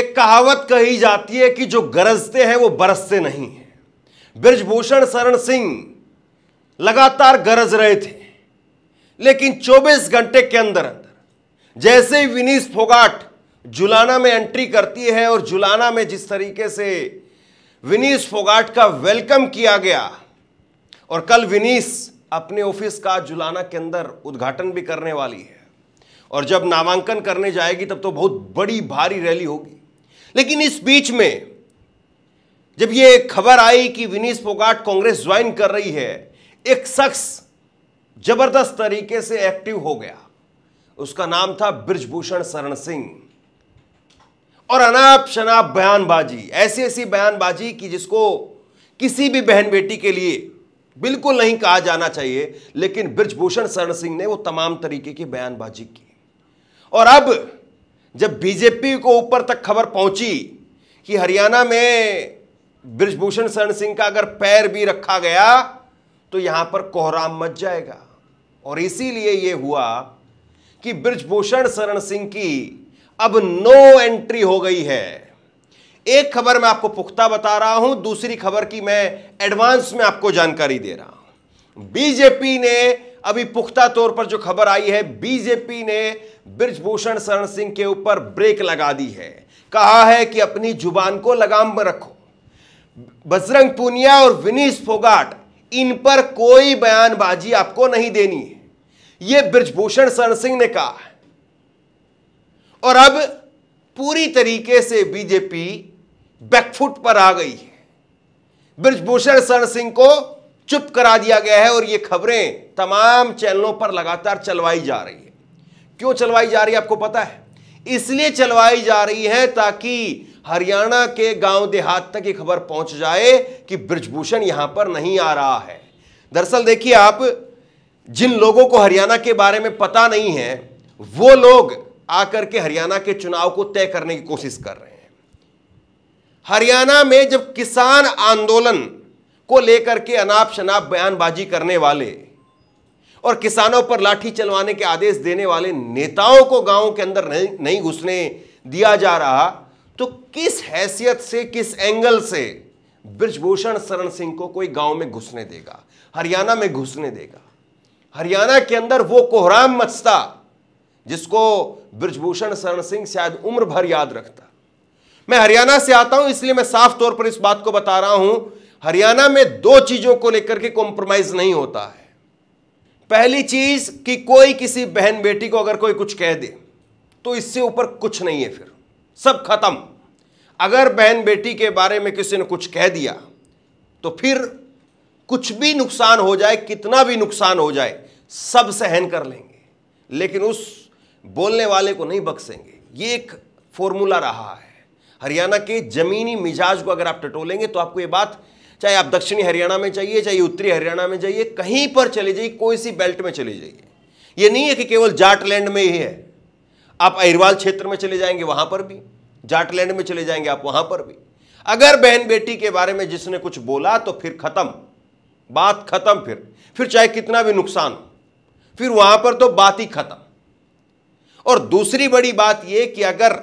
एक कहावत कही जाती है कि जो गरजते हैं वो बरसते नहीं है ब्रजभूषण शरण सिंह लगातार गरज रहे थे लेकिन 24 घंटे के अंदर अंदर जैसे ही विनीस फोगाट जुलाना में एंट्री करती है और जुलाना में जिस तरीके से विनीस फोगाट का वेलकम किया गया और कल विनीस अपने ऑफिस का जुलाना के अंदर उद्घाटन भी करने वाली है और जब नामांकन करने जाएगी तब तो बहुत बड़ी भारी रैली होगी लेकिन इस बीच में जब ये खबर आई कि विनीस फोगाट कांग्रेस ज्वाइन कर रही है एक शख्स जबरदस्त तरीके से एक्टिव हो गया उसका नाम था ब्रजभूषण शरण सिंह और अनाप शनाप बयानबाजी ऐसी ऐसी बयानबाजी कि जिसको किसी भी बहन बेटी के लिए बिल्कुल नहीं कहा जाना चाहिए लेकिन ब्रजभूषण शरण सिंह ने वो तमाम तरीके की बयानबाजी की और अब जब बीजेपी को ऊपर तक खबर पहुंची कि हरियाणा में ब्रजभूषण शरण सिंह का अगर पैर भी रखा गया तो यहां पर कोहराम मच जाएगा और इसीलिए यह हुआ कि ब्रजभूषण शरण सिंह की अब नो एंट्री हो गई है एक खबर मैं आपको पुख्ता बता रहा हूं दूसरी खबर की मैं एडवांस में आपको जानकारी दे रहा हूं बीजेपी ने अभी पुख्ता तौर पर जो खबर आई है बीजेपी ने ब्रजभूषण शरण सिंह के ऊपर ब्रेक लगा दी है कहा है कि अपनी जुबान को लगाम में रखो बजरंग पूनिया और विनीश फोगाट इन पर कोई बयानबाजी आपको नहीं देनी है यह ब्रजभूषण शरण सिंह ने कहा और अब पूरी तरीके से बीजेपी बैकफुट पर आ गई है ब्रजभूषण शरण सिंह को चुप करा दिया गया है और ये खबरें तमाम चैनलों पर लगातार चलवाई जा रही है क्यों चलवाई जा रही है आपको पता है इसलिए चलवाई जा रही है ताकि हरियाणा के गांव देहात तक ये खबर पहुंच जाए कि ब्रजभूषण यहां पर नहीं आ रहा है दरअसल देखिए आप जिन लोगों को हरियाणा के बारे में पता नहीं है वो लोग आकर के हरियाणा के चुनाव को तय करने की कोशिश कर रहे हैं हरियाणा में जब किसान आंदोलन को लेकर के अनाप शनाप बयानबाजी करने वाले और किसानों पर लाठी चलवाने के आदेश देने वाले नेताओं को गांव के अंदर नहीं नहीं घुसने दिया जा रहा तो किस हैसियत से किस एंगल से ब्रजभूषण शरण सिंह को कोई गांव में घुसने देगा हरियाणा में घुसने देगा हरियाणा के अंदर वो कोहराम मचता जिसको ब्रजभूषण शरण सिंह शायद उम्र भर याद रखता मैं हरियाणा से आता हूं इसलिए मैं साफ तौर पर इस बात को बता रहा हूं हरियाणा में दो चीजों को लेकर के कॉम्प्रोमाइज नहीं होता है पहली चीज कि कोई किसी बहन बेटी को अगर कोई कुछ कह दे तो इससे ऊपर कुछ नहीं है फिर सब खत्म अगर बहन बेटी के बारे में किसी ने कुछ कह दिया तो फिर कुछ भी नुकसान हो जाए कितना भी नुकसान हो जाए सब सहन कर लेंगे लेकिन उस बोलने वाले को नहीं बख्सेंगे ये एक फॉर्मूला रहा है हरियाणा के जमीनी मिजाज को अगर आप टटोलेंगे तो आपको ये बात चाहे आप दक्षिणी हरियाणा में जाइए चाहे उत्तरी हरियाणा में जाइए कहीं पर चले जाइए कोई सी बेल्ट में चले जाइए ये नहीं है कि केवल जाटलैंड में ही है आप अहिरवाल क्षेत्र में चले जाएंगे वहां पर भी जाटलैंड में चले जाएंगे आप वहां पर भी अगर बहन बेटी के बारे में जिसने कुछ बोला तो फिर खत्म बात खत्म फिर फिर चाहे कितना भी नुकसान हो फिर वहां पर तो बात ही खत्म और दूसरी बड़ी बात यह कि अगर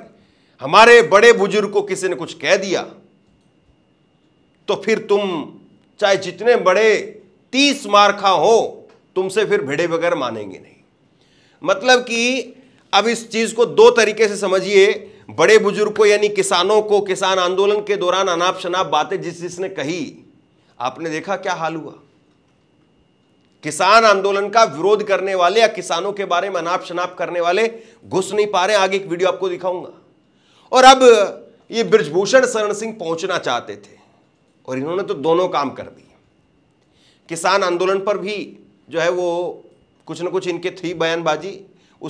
हमारे बड़े बुजुर्ग को किसी ने कुछ कह दिया तो फिर तुम चाहे जितने बड़े तीस मारखा हो तुमसे फिर भिड़े बगैर मानेंगे नहीं मतलब कि अब इस चीज़ को दो तरीके से समझिए बड़े बुजुर्ग को यानी किसानों को किसान आंदोलन के दौरान अनाप शनाप बातें जिस जिसने कही आपने देखा क्या हाल हुआ किसान आंदोलन का विरोध करने वाले या किसानों के बारे में अनाप शनाप करने वाले घुस नहीं पा रहे आगे एक वीडियो आपको दिखाऊंगा और अब ये ब्रजभूषण शरण सिंह पहुंचना चाहते थे और इन्होंने तो दोनों काम कर दिए किसान आंदोलन पर भी जो है वो कुछ ना कुछ इनके थी बयानबाजी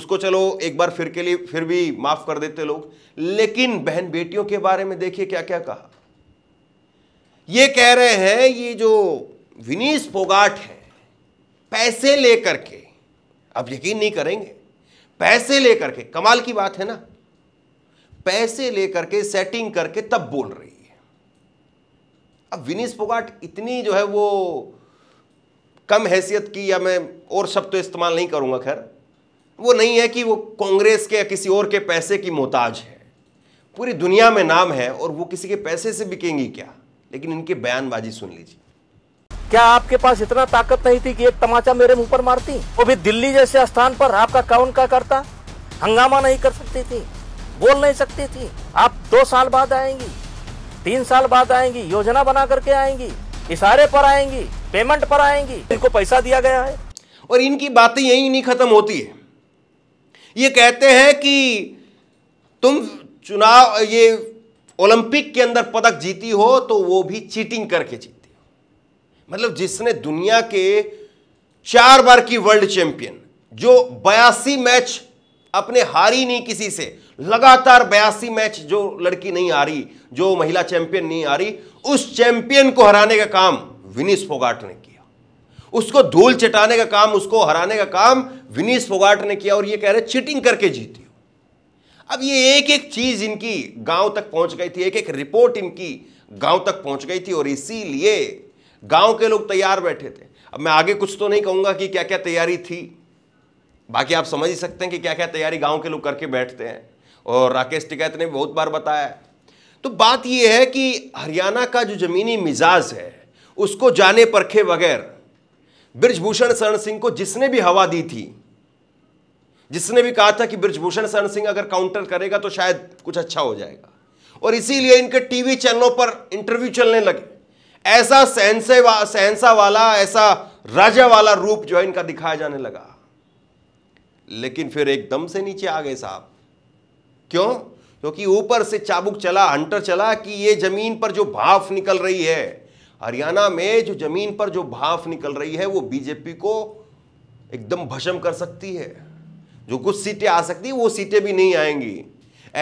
उसको चलो एक बार फिर के लिए फिर भी माफ़ कर देते लोग लेकिन बहन बेटियों के बारे में देखिए क्या क्या कहा ये कह रहे हैं ये जो विनीस फोगाट है पैसे लेकर के अब यकीन नहीं करेंगे पैसे लेकर के कमाल की बात है ना पैसे लेकर के सेटिंग करके तब बोल रही अब विनीस फोगाट इतनी जो है वो कम हैसियत की या मैं और शब्द तो इस्तेमाल नहीं करूँगा खैर वो नहीं है कि वो कांग्रेस के या किसी और के पैसे की मोहताज है पूरी दुनिया में नाम है और वो किसी के पैसे से बिकेंगी क्या लेकिन इनकी बयानबाजी सुन लीजिए क्या आपके पास इतना ताकत नहीं थी कि एक तमाचा मेरे मुंह पर मारती वो भी दिल्ली जैसे स्थान पर आपका कौन का करता हंगामा नहीं कर सकती थी बोल नहीं सकती थी आप दो साल बाद आएंगी तीन साल बाद आएंगी योजना बना करके आएंगी इशारे पर आएंगी पेमेंट पर आएंगी इनको पैसा दिया गया है और इनकी बातें यही नहीं खत्म होती है ये कहते हैं कि तुम चुनाव ये ओलंपिक के अंदर पदक जीती हो तो वो भी चीटिंग करके जीती हो मतलब जिसने दुनिया के चार बार की वर्ल्ड चैंपियन जो बयासी मैच अपने हारी नहीं किसी से लगातार बयासी मैच जो लड़की नहीं आ रही जो महिला चैंपियन नहीं आ रही उस चैंपियन को हराने का काम विनीस फोगाट ने किया उसको धूल चटाने का काम उसको हराने का काम विनीस फोगाट ने किया और ये कह रहे चीटिंग करके जीती अब ये एक एक चीज इनकी गांव तक पहुंच गई थी एक एक रिपोर्ट इनकी गांव तक पहुंच गई थी और इसीलिए गांव के लोग तैयार बैठे थे अब मैं आगे कुछ तो नहीं कहूंगा कि क्या क्या तैयारी थी बाकी आप समझ ही सकते हैं कि क्या क्या तैयारी गांव के लोग करके बैठते हैं और राकेश टिकैत ने बहुत बार बताया तो बात यह है कि हरियाणा का जो ज़मीनी मिजाज है उसको जाने परखे बगैर ब्रजभूषण शरण सिंह को जिसने भी हवा दी थी जिसने भी कहा था कि ब्रजभूषण शरण सिंह अगर काउंटर करेगा तो शायद कुछ अच्छा हो जाएगा और इसीलिए इनके टीवी चैनलों पर इंटरव्यू चलने लगे ऐसा सहनसे वा, सहनसा वाला ऐसा राजा वाला रूप जो है इनका दिखाया जाने लगा लेकिन फिर एकदम से नीचे आ गए साहब क्यों क्योंकि ऊपर से चाबुक चला हंटर चला कि ये जमीन पर जो भाफ निकल रही है हरियाणा में जो जमीन पर जो भाफ निकल रही है वो बीजेपी को एकदम भस्म कर सकती है जो कुछ सीटें आ सकती वो सीटें भी नहीं आएंगी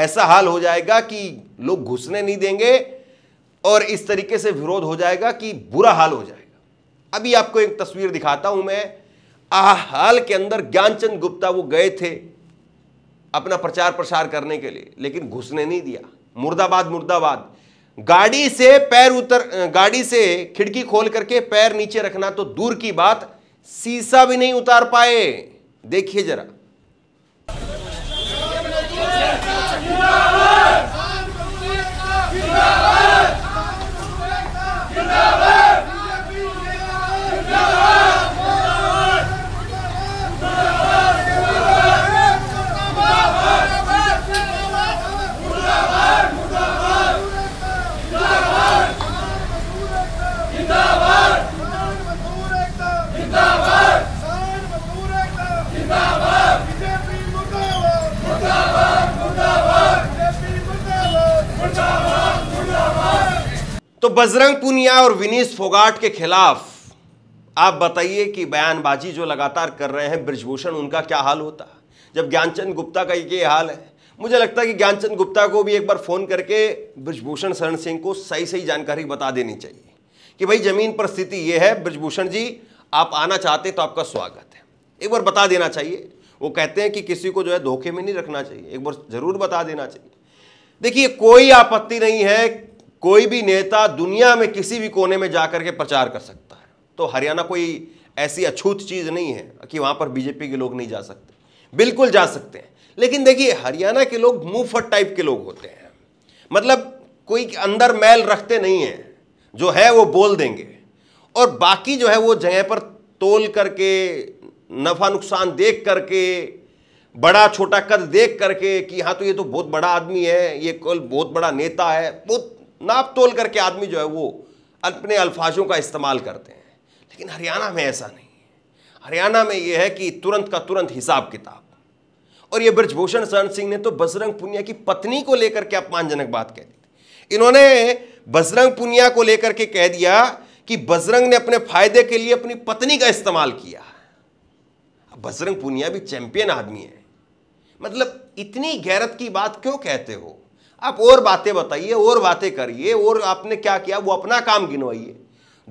ऐसा हाल हो जाएगा कि लोग घुसने नहीं देंगे और इस तरीके से विरोध हो जाएगा कि बुरा हाल हो जाएगा अभी आपको एक तस्वीर दिखाता हूं मैं आ हाल के अंदर ज्ञानचंद गुप्ता वो गए थे अपना प्रचार प्रसार करने के लिए लेकिन घुसने नहीं दिया मुर्दाबाद मुर्दाबाद गाड़ी से पैर उतर गाड़ी से खिड़की खोल करके पैर नीचे रखना तो दूर की बात सीसा भी नहीं उतार पाए देखिए जरा तो बजरंग पुनिया और विनीश फोगाट के खिलाफ आप बताइए कि बयानबाजी जो लगातार कर रहे हैं ब्रजभूषण उनका क्या हाल होता जब ज्ञानचंद गुप्ता का ये हाल है मुझे लगता है कि ज्ञानचंद गुप्ता को भी एक बार फ़ोन करके ब्रजभूषण शरण सिंह को सही सही जानकारी बता देनी चाहिए कि भाई ज़मीन पर स्थिति ये है ब्रजभूषण जी आप आना चाहते तो आपका स्वागत है एक बार बता देना चाहिए वो कहते हैं कि किसी को जो है धोखे में नहीं रखना चाहिए एक बार ज़रूर बता देना चाहिए देखिए कोई आपत्ति नहीं है कोई भी नेता दुनिया में किसी भी कोने में जाकर के प्रचार कर सकता है तो हरियाणा कोई ऐसी अछूत चीज़ नहीं है कि वहाँ पर बीजेपी के लोग नहीं जा सकते बिल्कुल जा सकते हैं लेकिन देखिए हरियाणा के लोग मुंहफट टाइप के लोग होते हैं मतलब कोई अंदर मैल रखते नहीं हैं जो है वो बोल देंगे और बाकी जो है वो जगह पर तोल करके नफ़ा नुकसान देख करके बड़ा छोटा कद देख करके कि हाँ तो ये तो बहुत बड़ा आदमी है ये कल बहुत बड़ा नेता है बहुत नाप तोल करके आदमी जो है वो अपने अल्फाजों का इस्तेमाल करते हैं लेकिन हरियाणा में ऐसा नहीं है हरियाणा में ये है कि तुरंत का तुरंत हिसाब किताब और ये ब्रजभूषण शरण सिंह ने तो बजरंग पुनिया की पत्नी को लेकर के अपमानजनक बात कह दी इन्होंने बजरंग पुनिया को लेकर के कह दिया कि बजरंग ने अपने फायदे के लिए अपनी पत्नी का इस्तेमाल किया बजरंग पुनिया भी चैंपियन आदमी है मतलब इतनी गैरत की बात क्यों कहते हो आप और बातें बताइए और बातें करिए और आपने क्या किया वो अपना काम गिनवाइए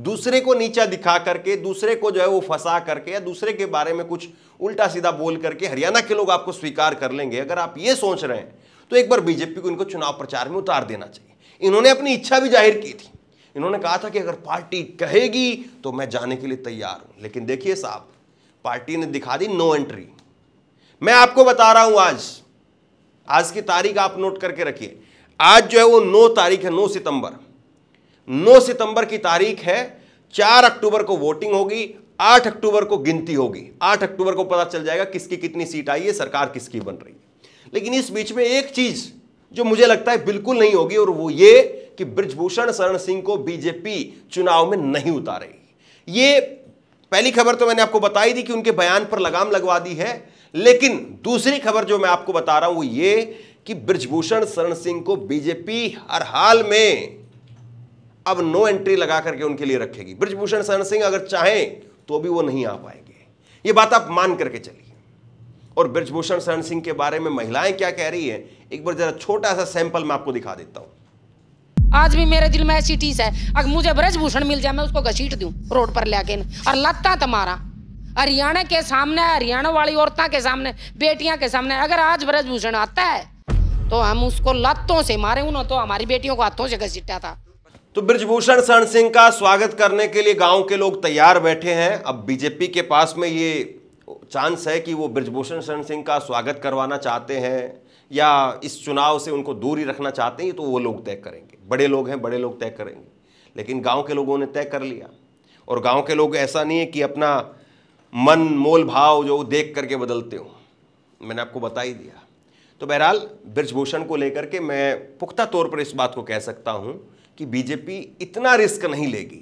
दूसरे को नीचा दिखा करके दूसरे को जो है वो फंसा करके या दूसरे के बारे में कुछ उल्टा सीधा बोल करके हरियाणा के लोग आपको स्वीकार कर लेंगे अगर आप ये सोच रहे हैं तो एक बार बीजेपी को इनको चुनाव प्रचार में उतार देना चाहिए इन्होंने अपनी इच्छा भी जाहिर की थी इन्होंने कहा था कि अगर पार्टी कहेगी तो मैं जाने के लिए तैयार हूं लेकिन देखिए साहब पार्टी ने दिखा दी नो एंट्री मैं आपको बता रहा हूं आज आज की तारीख आप नोट करके रखिए आज जो है वो नौ तारीख है नौ सितंबर नौ सितंबर की तारीख है चार अक्टूबर को वोटिंग होगी आठ अक्टूबर को गिनती होगी आठ अक्टूबर को पता चल जाएगा किसकी कितनी सीट आई है सरकार किसकी बन रही है लेकिन इस बीच में एक चीज जो मुझे लगता है बिल्कुल नहीं होगी और वो ये कि ब्रजभूषण शरण सिंह को बीजेपी चुनाव में नहीं उतारेगी ये पहली खबर तो मैंने आपको बताई दी कि उनके बयान पर लगाम लगवा दी है लेकिन दूसरी खबर जो मैं आपको बता रहा हूं वो ये कि ब्रजभूषण शरण सिंह को बीजेपी हर हाल में अब नो एंट्री लगा करके उनके लिए रखेगी ब्रजभूषण शरण सिंह अगर चाहें तो भी वो नहीं आ पाएंगे ये बात आप मान करके चलिए और ब्रजभूषण शरण सिंह के बारे में महिलाएं क्या कह रही है एक बार जरा छोटा सा सैंपल मैं आपको दिखा देता हूं आज भी मेरे दिल में ऐसी टीस है अगर मुझे ब्रजभूषण मिल जाए मैं उसको घसीट दूं रोड पर लेके और लाता तमारा तो हरियाणा के सामने हरियाणा वाली औरतों के सामने बेटियां के सामने अगर आज ब्रजभूषण आता है तो हम उसको लातों से मारे उन्होंने तो हमारी बेटियों को हाथों से घसीटा था तो ब्रजभूषण शरण सिंह का स्वागत करने के लिए गांव के लोग तैयार बैठे हैं अब बीजेपी के पास में ये चांस है कि वो ब्रजभूषण शरण सिंह का स्वागत करवाना चाहते हैं या इस चुनाव से उनको दूरी रखना चाहते हैं तो वो लोग तय करेंगे बड़े लोग हैं बड़े लोग तय करेंगे लेकिन गांव के लोगों ने तय कर लिया और गांव के लोग ऐसा नहीं है कि अपना मन मोल भाव जो देख करके बदलते हो मैंने आपको बता ही दिया तो बहरहाल ब्रजभूषण को लेकर के मैं पुख्ता तौर पर इस बात को कह सकता हूं कि बीजेपी इतना रिस्क नहीं लेगी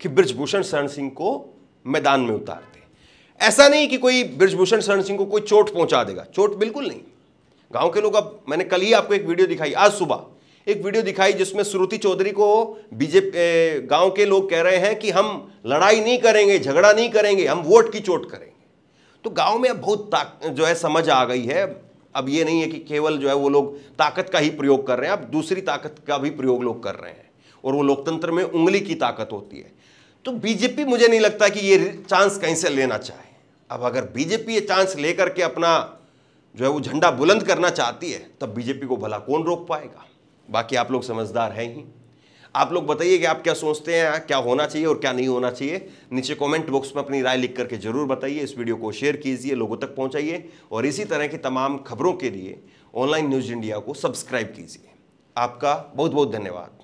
कि ब्रजभूषण शरण सिंह को मैदान में उतार दे ऐसा नहीं कि कोई ब्रजभूषण शरण सिंह को कोई चोट पहुंचा देगा चोट बिल्कुल नहीं गांव के लोग अब मैंने कल ही आपको एक वीडियो दिखाई आज सुबह एक वीडियो दिखाई जिसमें श्रुति चौधरी को बीजेपी गांव के लोग कह रहे हैं कि हम लड़ाई नहीं करेंगे झगड़ा नहीं करेंगे हम वोट की चोट करेंगे तो गांव में अब बहुत ताक जो है समझ आ गई है अब ये नहीं है कि केवल जो है वो लोग ताकत का ही प्रयोग कर रहे हैं अब दूसरी ताकत का भी प्रयोग लोग कर रहे हैं और वो लोकतंत्र में उंगली की ताकत होती है तो बीजेपी मुझे नहीं लगता कि ये चांस कहीं से लेना चाहे अब अगर बीजेपी ये चांस लेकर के अपना जो है वो झंडा बुलंद करना चाहती है तब बीजेपी को भला कौन रोक पाएगा बाकी आप लोग समझदार हैं ही आप लोग बताइए कि आप क्या सोचते हैं क्या होना चाहिए और क्या नहीं होना चाहिए नीचे कमेंट बॉक्स में अपनी राय लिख करके ज़रूर बताइए इस वीडियो को शेयर कीजिए लोगों तक पहुंचाइए और इसी तरह की तमाम खबरों के लिए ऑनलाइन न्यूज़ इंडिया को सब्सक्राइब कीजिए आपका बहुत बहुत धन्यवाद